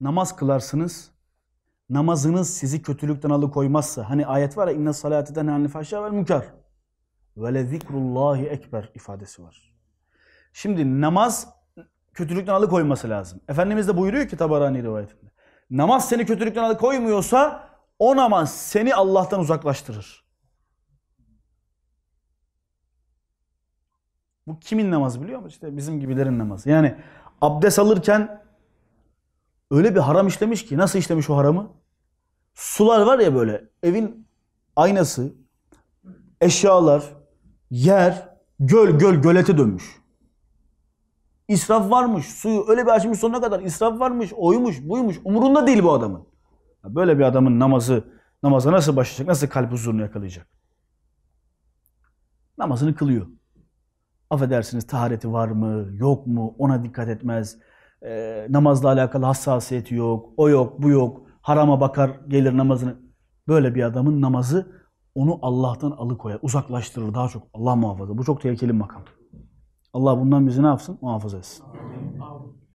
namaz kılarsınız. Namazınız sizi kötülükten alıkoymazsa. Hani ayet var ya inne salateden hani fahşâ vel mükar. Ve le zikrullahi ekber ifadesi var. Şimdi namaz kötülükten alıkoyması lazım. Efendimiz de buyuruyor ki Tabarani rivayetinde. Namaz seni kötülükten alıkoymuyorsa o namaz seni Allah'tan uzaklaştırır. Bu kimin namazı biliyor musun? İşte bizim gibilerin namazı. Yani abdest alırken öyle bir haram işlemiş ki. Nasıl işlemiş o haramı? Sular var ya böyle evin aynası, eşyalar, yer, göl göl gölete dönmüş. İsraf varmış. Suyu öyle bir açmış sonuna kadar. israf varmış, oymuş, buymuş. Umurunda değil bu adamın. Böyle bir adamın namazı, namaza nasıl başlayacak? Nasıl kalp huzurunu yakalayacak? Namazını kılıyor. Affedersiniz tahareti var mı, yok mu ona dikkat etmez e, namazla alakalı hassasiyet yok, o yok, bu yok, harama bakar gelir namazını. Böyle bir adamın namazı onu Allah'tan alıkoyar, uzaklaştırır daha çok. Allah muhafaza. Bu çok tehlikeli bir makam. Allah bundan bizi ne yapsın? Muhafaza etsin.